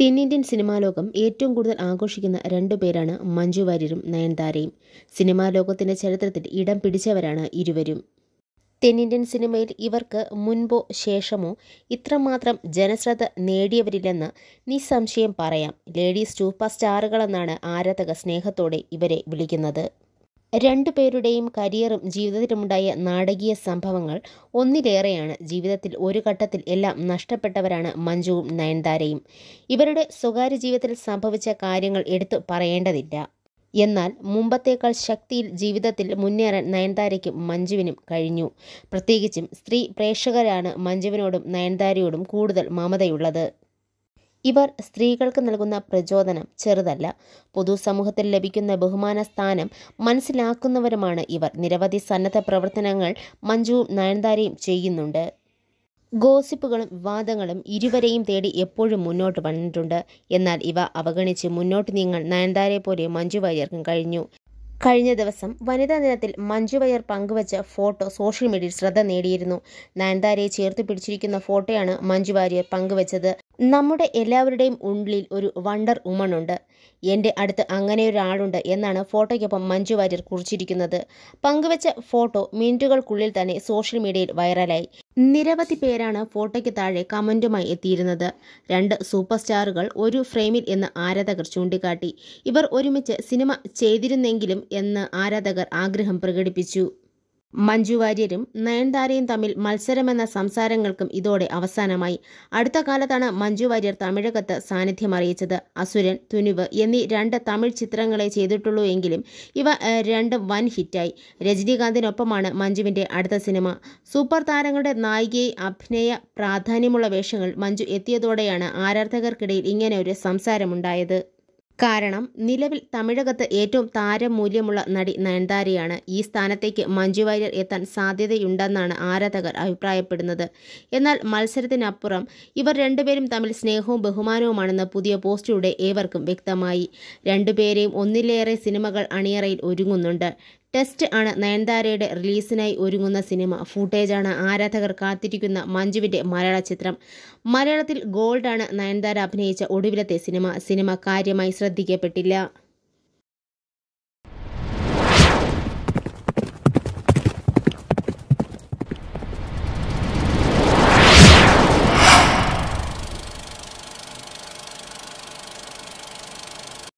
തെന്നിന്ത്യൻ സിനിമാ ലോകം ഏറ്റവും കൂടുതൽ ആഘോഷിക്കുന്ന രണ്ടു പേരാണ് മഞ്ജു വാര്യരും നയൻതാരയും സിനിമാ ലോകത്തിന്റെ ചരിത്രത്തിൽ ഇടം പിടിച്ചവരാണ് ഇരുവരും തെന്നിന്ത്യൻ സിനിമയിൽ ഇവർക്ക് മുൻപോ ശേഷമോ ഇത്രമാത്രം ജനശ്രദ്ധ നേടിയവരില്ലെന്ന് നിസ്സംശയം പറയാം ലേഡീസ് സൂപ്പർ സ്റ്റാറുകളെന്നാണ് ആരാധക സ്നേഹത്തോടെ ഇവരെ വിളിക്കുന്നത് രണ്ടു പേരുടെയും കരിയറും ജീവിതത്തിലുമുണ്ടായ നാടകീയ സംഭവങ്ങൾ ഒന്നിലേറെയാണ് ജീവിതത്തിൽ ഒരു ഘട്ടത്തിൽ എല്ലാം നഷ്ടപ്പെട്ടവരാണ് മഞ്ജുവും നയൻതാരയും ഇവരുടെ സ്വകാര്യ ജീവിതത്തിൽ സംഭവിച്ച കാര്യങ്ങൾ എടുത്തു പറയേണ്ടതില്ല എന്നാൽ മുമ്പത്തേക്കാൾ ശക്തിയിൽ ജീവിതത്തിൽ മുന്നേറാൻ നയൻതാരയ്ക്കും മഞ്ജുവിനും കഴിഞ്ഞു പ്രത്യേകിച്ചും സ്ത്രീ പ്രേക്ഷകരാണ് മഞ്ജുവിനോടും നയൻതാരയോടും കൂടുതൽ മമതയുള്ളത് ഇവർ സ്ത്രീകൾക്ക് നൽകുന്ന പ്രചോദനം ചെറുതല്ല പൊതുസമൂഹത്തിൽ ലഭിക്കുന്ന ബഹുമാന സ്ഥാനം മനസ്സിലാക്കുന്നവരുമാണ് ഇവർ നിരവധി സന്നദ്ധ പ്രവർത്തനങ്ങൾ മഞ്ജുവും നയൻതാരയും ചെയ്യുന്നുണ്ട് ഗോസിപ്പുകളും വിവാദങ്ങളും ഇരുവരെയും തേടി എപ്പോഴും മുന്നോട്ട് വന്നിട്ടുണ്ട് എന്നാൽ ഇവ അവഗണിച്ച് മുന്നോട്ട് നീങ്ങാൻ നയൻതാരയെ പോലെ മഞ്ജു വാര്യർക്കും കഴിഞ്ഞു കഴിഞ്ഞ ദിവസം വനിതാ ദിനത്തിൽ മഞ്ജുവയർ പങ്കുവച്ച ഫോട്ടോ സോഷ്യൽ മീഡിയയിൽ ശ്രദ്ധ നേടിയിരുന്നു നയൻതാരയെ ചേർത്ത് പിടിച്ചിരിക്കുന്ന ഫോട്ടോയാണ് മഞ്ജു വാര്യർ പങ്കുവച്ചത് നമ്മുടെ എല്ലാവരുടെയും ഉള്ളിൽ ഒരു വണ്ടർ ഉമൺ ഉണ്ട് എൻ്റെ അടുത്ത് അങ്ങനെ ഒരാളുണ്ട് എന്നാണ് ഫോട്ടോയ്ക്കൊപ്പം മഞ്ജു വാര്യർ കുറിച്ചിരിക്കുന്നത് പങ്കുവച്ച ഫോട്ടോ മിനിറ്റുകൾക്കുള്ളിൽ തന്നെ സോഷ്യൽ മീഡിയയിൽ വൈറലായി നിരവധി പേരാണ് ഫോട്ടോയ്ക്ക് താഴെ കമൻറ്റുമായി എത്തിയിരുന്നത് രണ്ട് സൂപ്പർ സ്റ്റാറുകൾ ഒരു ഫ്രെയിമിൽ എന്ന് ആരാധകർ ചൂണ്ടിക്കാട്ടി ഇവർ ഒരുമിച്ച് സിനിമ ചെയ്തിരുന്നെങ്കിലും എന്ന് ആരാധകർ ആഗ്രഹം പ്രകടിപ്പിച്ചു മഞ്ജുവാര്യരും നയൻതാരയും തമ്മിൽ മത്സരമെന്ന സംസാരങ്ങൾക്കും ഇതോടെ അവസാനമായി അടുത്ത കാലത്താണ് മഞ്ജുവാര്യർ തമിഴകത്ത് സാന്നിധ്യം അറിയിച്ചത് അസുരൻ തുനിവ് എന്നീ രണ്ട് തമിഴ് ചിത്രങ്ങളെ ചെയ്തിട്ടുള്ളൂ എങ്കിലും ഇവ രണ്ട് വൻ ഹിറ്റായി രജനീകാന്തിനൊപ്പമാണ് മഞ്ജുവിന്റെ അടുത്ത സിനിമ സൂപ്പർ താരങ്ങളുടെ നായികയെ അഭിനയ പ്രാധാന്യമുള്ള വേഷങ്ങൾ മഞ്ജു എത്തിയതോടെയാണ് ആരാധകർക്കിടയിൽ ഇങ്ങനെ ഒരു സംസാരമുണ്ടായത് കാരണം നിലവിൽ തമിഴകത്ത് ഏറ്റവും താരമൂല്യമുള്ള നടി നയൻതാരയാണ് ഈ സ്ഥാനത്തേക്ക് മഞ്ജു വാര്യർ എത്താൻ സാധ്യതയുണ്ടെന്നാണ് ആരാധകർ അഭിപ്രായപ്പെടുന്നത് എന്നാൽ മത്സരത്തിനപ്പുറം ഇവർ രണ്ടുപേരും തമ്മിൽ സ്നേഹവും ബഹുമാനവുമാണെന്ന് പുതിയ പോസ്റ്റിലൂടെ ഏവർക്കും വ്യക്തമായി രണ്ടുപേരെയും ഒന്നിലേറെ സിനിമകൾ അണിയറയിൽ ഒരുങ്ങുന്നുണ്ട് ടെസ്റ്റ് ആണ് നയൻതാരയുടെ റിലീസിനായി ഒരുങ്ങുന്ന സിനിമ ഫൂട്ടേജാണ് ആരാധകർ കാത്തിരിക്കുന്ന മഞ്ജുവിൻ്റെ മലയാള ചിത്രം മലയാളത്തിൽ ഗോൾഡാണ് നയൻതാര അഭിനയിച്ച ഒടുവിലത്തെ സിനിമ സിനിമ കാര്യമായി ശ്രദ്ധിക്കപ്പെട്ടില്ല